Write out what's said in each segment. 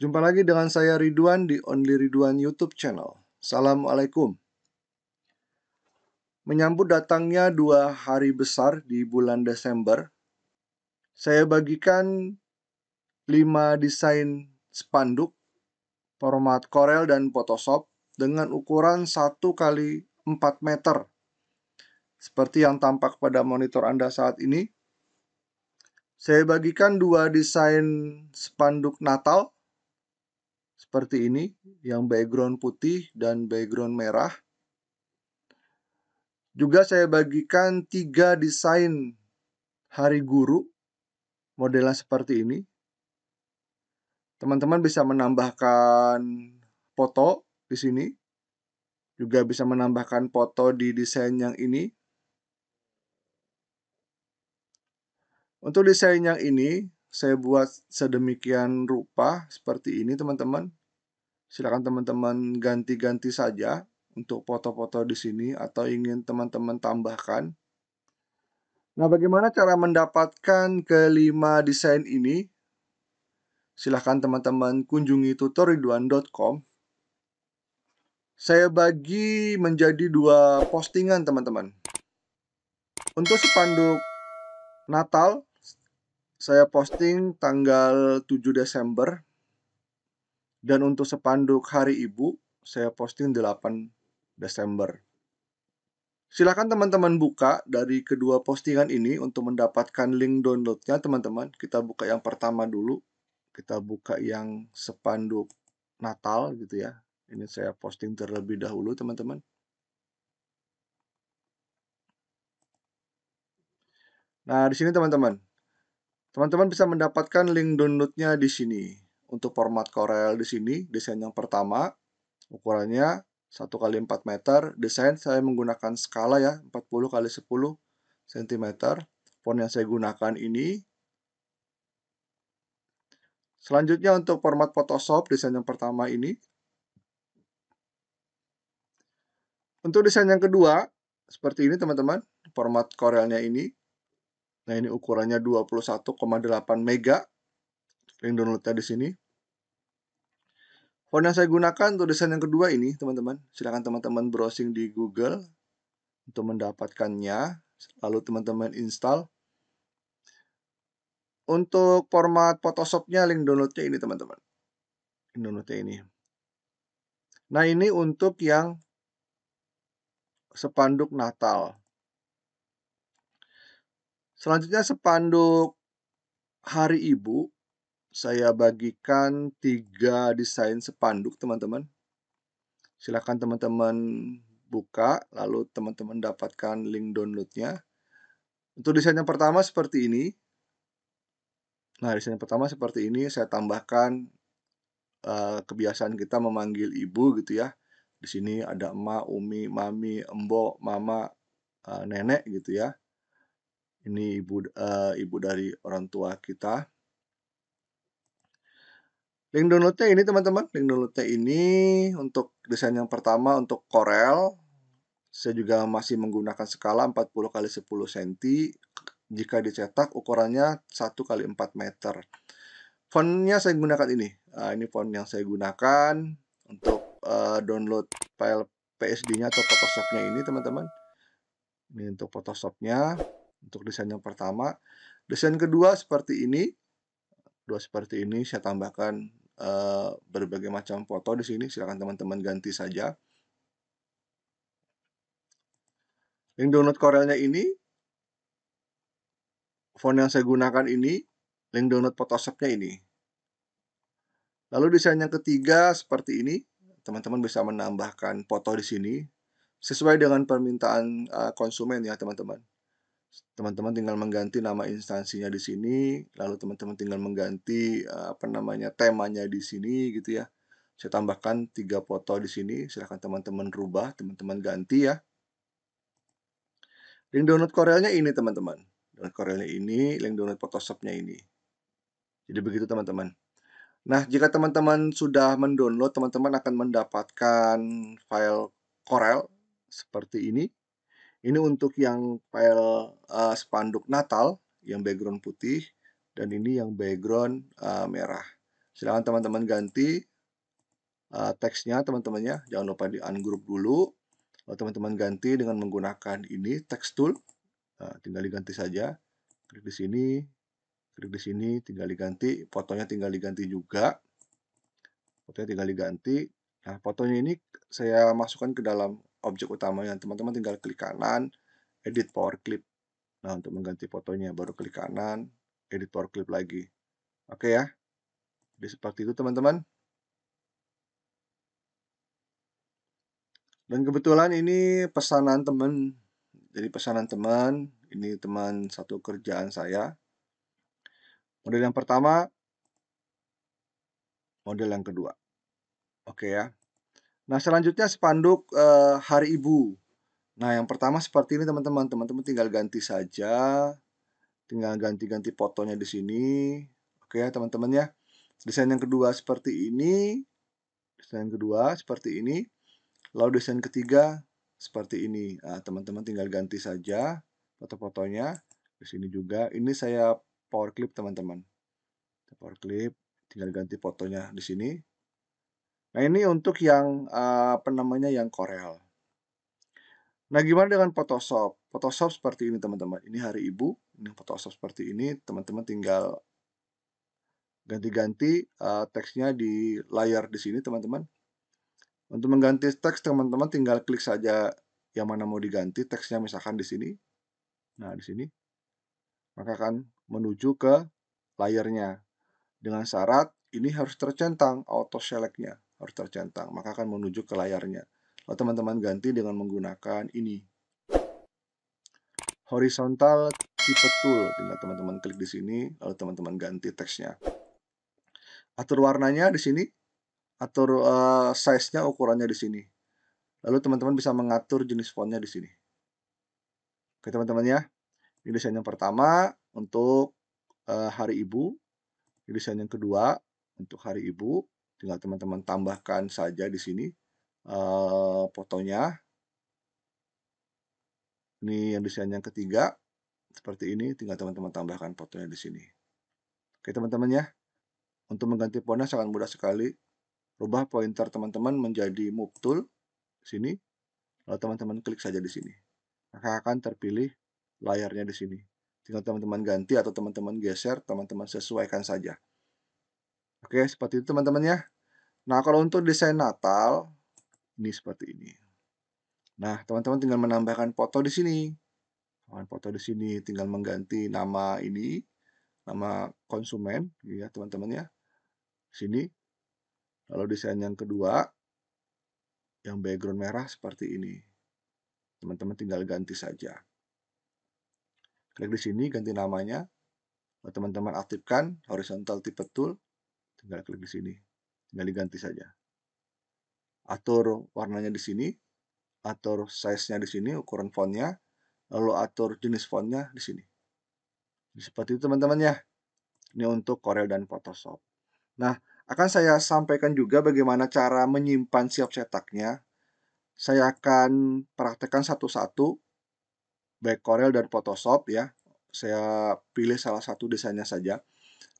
Jumpa lagi dengan saya Ridwan di Only Ridwan YouTube channel. Assalamualaikum. Menyambut datangnya dua hari besar di bulan Desember, saya bagikan lima desain spanduk format Corel dan Photoshop dengan ukuran 1 x 4 meter. Seperti yang tampak pada monitor Anda saat ini, saya bagikan dua desain spanduk Natal seperti ini yang background putih dan background merah. Juga saya bagikan tiga desain hari guru modelnya seperti ini. Teman-teman bisa menambahkan foto di sini. Juga bisa menambahkan foto di desain yang ini. Untuk desain yang ini, saya buat sedemikian rupa seperti ini teman-teman. Silakan teman-teman ganti-ganti saja untuk foto-foto di sini atau ingin teman-teman tambahkan. Nah, bagaimana cara mendapatkan kelima desain ini? Silakan teman-teman kunjungi tutorialduan.com. Saya bagi menjadi dua postingan, teman-teman. Untuk spanduk Natal saya posting tanggal 7 Desember dan untuk sepanduk Hari Ibu saya posting 8 Desember. Silakan teman-teman buka dari kedua postingan ini untuk mendapatkan link downloadnya teman-teman. Kita buka yang pertama dulu. Kita buka yang sepanduk Natal gitu ya. Ini saya posting terlebih dahulu teman-teman. Nah di sini teman-teman Teman-teman bisa mendapatkan link downloadnya di sini. Untuk format Corel di sini, desain yang pertama, ukurannya 1 kali 4 meter. Desain saya menggunakan skala ya, 40 kali 10 cm. Font yang saya gunakan ini. Selanjutnya untuk format Photoshop, desain yang pertama ini. Untuk desain yang kedua, seperti ini teman-teman, format Corelnya ini. Nah, ini ukurannya 21,8 mega. Link downloadnya di sini. Font yang saya gunakan untuk desain yang kedua ini, teman-teman. Silahkan teman-teman browsing di Google untuk mendapatkannya. Lalu teman-teman install. Untuk format Photoshopnya, link downloadnya ini, teman-teman. Link downloadnya ini. Nah, ini untuk yang sepanduk Natal. Selanjutnya sepanduk Hari Ibu. Saya bagikan tiga desain sepanduk teman-teman. Silahkan teman-teman buka, lalu teman-teman dapatkan link downloadnya. Untuk desain yang pertama seperti ini. Nah, desain yang pertama seperti ini saya tambahkan uh, kebiasaan kita memanggil ibu gitu ya. Di sini ada emak, umi, mami, embo, mama, uh, nenek gitu ya ini ibu uh, ibu dari orang tua kita. Link downloadnya ini teman-teman, link downloadnya ini untuk desain yang pertama untuk Corel. Saya juga masih menggunakan skala 40 kali 10 cm. Jika dicetak ukurannya 1 kali 4 meter. Fontnya saya gunakan ini. Nah, ini font yang saya gunakan untuk uh, download file PSD-nya atau Photoshop-nya ini teman-teman. Ini untuk Photoshop-nya untuk desain yang pertama. Desain kedua seperti ini, dua seperti ini saya tambahkan uh, berbagai macam foto di sini. Silakan teman-teman ganti saja. Link download Corelnya ini, font yang saya gunakan ini, link download Photoshopnya ini. Lalu desain yang ketiga seperti ini, teman-teman bisa menambahkan foto di sini sesuai dengan permintaan eh, konsumen ya teman-teman teman-teman tinggal mengganti nama instansinya di sini, lalu teman-teman tinggal mengganti eh, apa namanya temanya di sini gitu ya. Saya tambahkan tiga foto di sini, silahkan teman-teman rubah, teman-teman ganti ya. Link download korelnya ini teman-teman, download korelnya ini, link download Photoshopnya ini. Jadi begitu teman-teman. Nah, jika teman-teman sudah mendownload, teman-teman akan mendapatkan file korel seperti ini ini untuk yang file uh, spanduk Natal yang background putih dan ini yang background uh, merah. Silahkan teman-teman ganti uh, teksnya teman-temannya. Jangan lupa di ungroup dulu. Lalu teman-teman ganti dengan menggunakan ini text tool. Uh, tinggal diganti saja. Klik di sini, klik di sini, tinggal diganti. Fotonya tinggal diganti juga. Fotonya tinggal diganti. Nah, fotonya ini saya masukkan ke dalam objek utama yang teman-teman tinggal klik kanan edit power clip nah untuk mengganti fotonya baru klik kanan edit power clip lagi oke ya jadi seperti itu teman-teman dan kebetulan ini pesanan teman jadi pesanan teman ini teman satu kerjaan saya model yang pertama model yang kedua oke ya Nah, selanjutnya spanduk e, hari ibu. Nah, yang pertama seperti ini teman-teman. Teman-teman tinggal ganti saja. Tinggal ganti-ganti fotonya di sini. Oke ya, teman-teman ya. Desain yang kedua seperti ini. Desain yang kedua seperti ini. Lalu desain ketiga seperti ini. Nah, teman-teman tinggal ganti saja foto-fotonya. Di sini juga. Ini saya power clip teman-teman. Power clip tinggal ganti fotonya di sini Nah, ini untuk yang uh, apa namanya yang Corel. Nah, gimana dengan Photoshop? Photoshop seperti ini, teman-teman. Ini hari Ibu, ini Photoshop seperti ini, teman-teman tinggal ganti-ganti uh, teksnya di layar di sini, teman-teman. Untuk mengganti teks, teman-teman tinggal klik saja yang mana mau diganti teksnya misalkan di sini. Nah, di sini. Maka akan menuju ke layarnya. Dengan syarat ini harus tercentang auto select harus tercentang, maka akan menuju ke layarnya. Lalu oh, teman-teman ganti dengan menggunakan ini. Horizontal tipe tool. Tinggal teman-teman klik di sini, lalu teman-teman ganti teksnya. Atur warnanya di sini, atur uh, size-nya, ukurannya di sini. Lalu teman-teman bisa mengatur jenis fontnya di sini. Oke teman-teman ya, ini desain yang pertama untuk uh, hari ibu. Ini desain yang kedua untuk hari ibu tinggal teman-teman tambahkan saja di sini uh, fotonya ini yang desain yang ketiga seperti ini tinggal teman-teman tambahkan fotonya di sini oke teman-teman ya untuk mengganti fontnya sangat mudah sekali rubah pointer teman-teman menjadi move tool sini lalu teman-teman klik saja di sini maka akan terpilih layarnya di sini tinggal teman-teman ganti atau teman-teman geser teman-teman sesuaikan saja Oke, seperti itu teman-teman ya. Nah, kalau untuk desain Natal, ini seperti ini. Nah, teman-teman tinggal menambahkan foto di sini. Teman foto di sini, tinggal mengganti nama ini, nama konsumen, gitu ya teman-teman ya. Sini. Lalu desain yang kedua, yang background merah seperti ini. Teman-teman tinggal ganti saja. Klik di sini, ganti namanya. Teman-teman aktifkan horizontal tipe tool tinggal klik di sini tinggal diganti saja atur warnanya di sini atur size-nya di sini ukuran fontnya lalu atur jenis fontnya di sini seperti itu teman-teman ya ini untuk Corel dan Photoshop nah akan saya sampaikan juga bagaimana cara menyimpan siap cetaknya saya akan praktekkan satu-satu baik Corel dan Photoshop ya saya pilih salah satu desainnya saja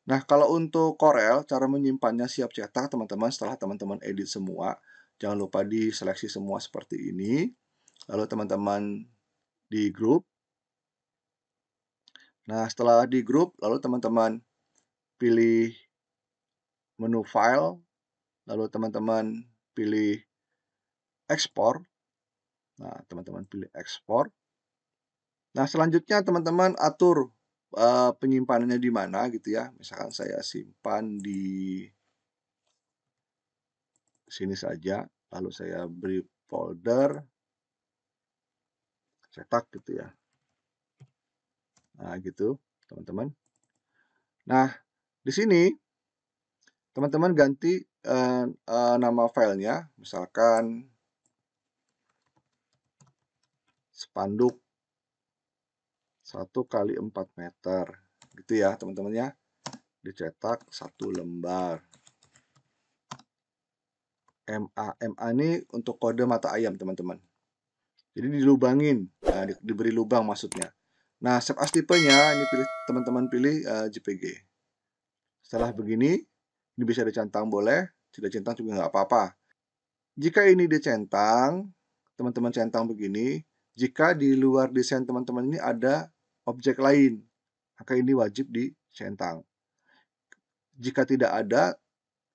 Nah, kalau untuk Corel, cara menyimpannya siap cetak, teman-teman, setelah teman-teman edit semua, jangan lupa di seleksi semua seperti ini. Lalu teman-teman di grup. Nah, setelah di grup, lalu teman-teman pilih menu file, lalu teman-teman pilih ekspor. Nah, teman-teman pilih ekspor. Nah, selanjutnya teman-teman atur Eh, penyimpanannya di mana gitu ya. Misalkan saya simpan di sini saja, lalu saya beri folder cetak gitu ya. Nah, gitu, teman-teman. Nah, di sini teman-teman ganti uh, uh, nama filenya, misalkan spanduk 1 kali 4 meter gitu ya teman-teman ya dicetak satu lembar MA MA ini untuk kode mata ayam teman-teman jadi dilubangin nah, di, diberi lubang maksudnya nah shape as tipenya ini pilih teman-teman pilih uh, eh, JPG setelah begini ini bisa dicentang boleh tidak centang juga nggak apa-apa jika ini dicentang teman-teman centang begini jika di luar desain teman-teman ini ada objek lain, maka ini wajib dicentang. Jika tidak ada,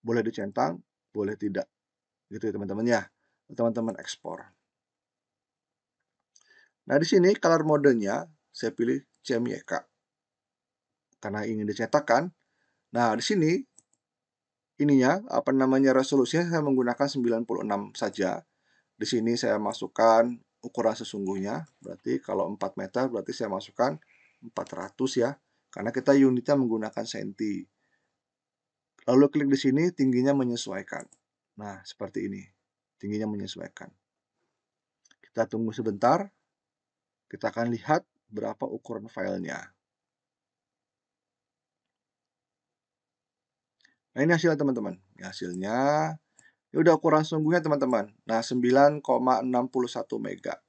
boleh dicentang, boleh tidak. Gitu ya teman-teman ya, teman-teman ekspor. Nah di sini color modenya saya pilih CMYK karena ingin dicetakkan. Nah di sini ininya apa namanya resolusinya saya menggunakan 96 saja. Di sini saya masukkan ukuran sesungguhnya. Berarti kalau 4 meter berarti saya masukkan 400 ya. Karena kita unitnya menggunakan senti. Lalu klik di sini tingginya menyesuaikan. Nah, seperti ini. Tingginya menyesuaikan. Kita tunggu sebentar. Kita akan lihat berapa ukuran filenya. Nah, ini hasilnya teman-teman. Hasilnya ini ya udah ukuran sungguhnya teman-teman. Nah, 9,61 mega.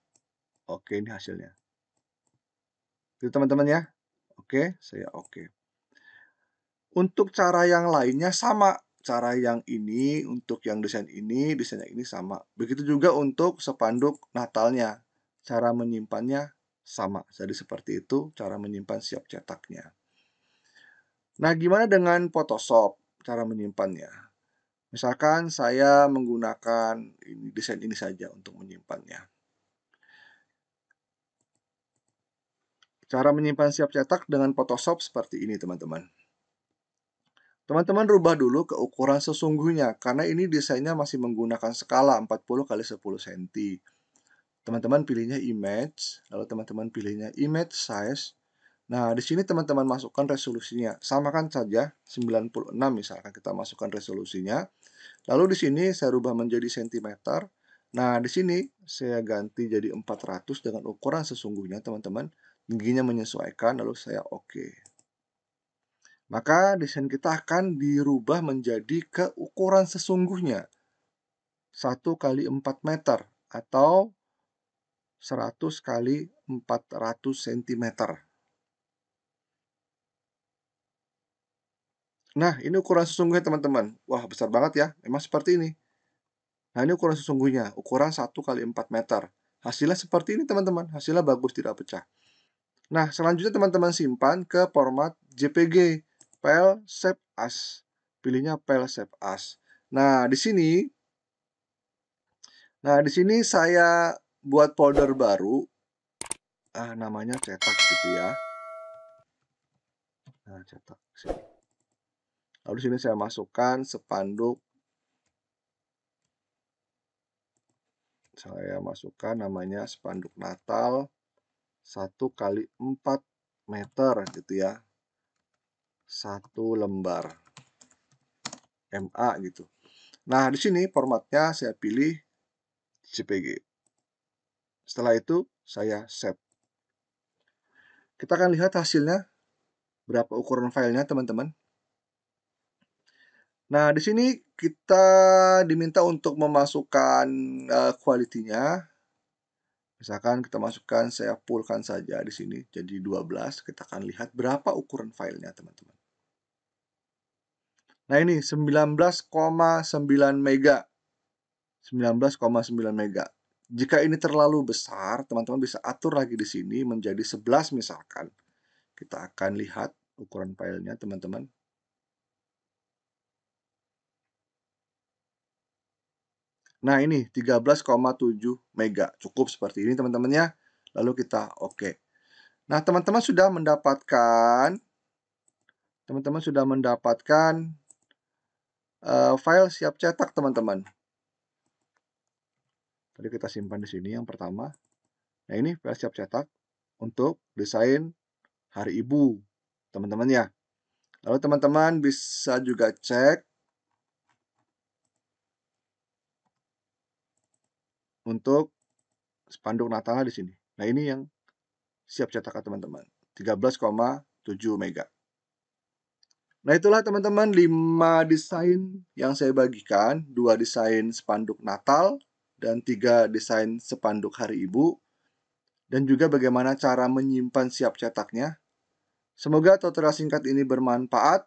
Oke, ini hasilnya. Itu teman-teman ya. Oke, saya oke. Untuk cara yang lainnya sama. Cara yang ini, untuk yang desain ini, desain yang ini sama. Begitu juga untuk sepanduk Natalnya. Cara menyimpannya sama. Jadi seperti itu cara menyimpan siap cetaknya. Nah, gimana dengan Photoshop cara menyimpannya? Misalkan saya menggunakan desain ini saja untuk menyimpannya. Cara menyimpan siap cetak dengan Photoshop seperti ini, teman-teman. Teman-teman rubah dulu ke ukuran sesungguhnya, karena ini desainnya masih menggunakan skala 40 kali 10 cm. Teman-teman pilihnya image, lalu teman-teman pilihnya image size, Nah, di sini teman-teman masukkan resolusinya. Samakan saja 96 misalkan kita masukkan resolusinya. Lalu di sini saya rubah menjadi sentimeter. Nah, di sini saya ganti jadi 400 dengan ukuran sesungguhnya, teman-teman. Tingginya menyesuaikan, lalu saya oke. Okay. Maka desain kita akan dirubah menjadi ke ukuran sesungguhnya. 1 kali 4 meter atau 100 kali 400 cm. Nah, ini ukuran sesungguhnya teman-teman. Wah, besar banget ya. emang seperti ini. Nah, ini ukuran sesungguhnya. Ukuran 1 kali 4 meter. Hasilnya seperti ini teman-teman. Hasilnya bagus, tidak pecah. Nah, selanjutnya teman-teman simpan ke format JPG. File Save As. Pilihnya File Save As. Nah, di sini Nah, di sini saya buat folder baru. Ah, namanya cetak gitu ya. Nah, cetak sini. Lalu sini saya masukkan sepanduk Saya masukkan namanya sepanduk Natal satu kali empat meter gitu ya. Satu lembar MA gitu. Nah, di sini formatnya saya pilih JPG. Setelah itu saya save. Kita akan lihat hasilnya berapa ukuran filenya teman-teman. Nah, di sini kita diminta untuk memasukkan uh, Misalkan kita masukkan, saya pulkan saja di sini, jadi 12. Kita akan lihat berapa ukuran filenya, teman-teman. Nah, ini 19,9 mega. 19,9 mega. Jika ini terlalu besar, teman-teman bisa atur lagi di sini menjadi 11 misalkan. Kita akan lihat ukuran filenya, teman-teman. Nah ini 13,7 mega cukup seperti ini teman-temannya. Lalu kita oke. Okay. Nah teman-teman sudah mendapatkan teman-teman sudah mendapatkan uh, file siap cetak teman-teman. Tadi kita simpan di sini yang pertama. Nah ini file siap cetak untuk desain hari ibu teman-teman ya. Lalu teman-teman bisa juga cek untuk spanduk Natal di sini. Nah, ini yang siap cetakan teman-teman. 13,7 mega. Nah, itulah teman-teman 5 desain yang saya bagikan, 2 desain spanduk Natal dan 3 desain spanduk Hari Ibu dan juga bagaimana cara menyimpan siap cetaknya. Semoga tutorial singkat ini bermanfaat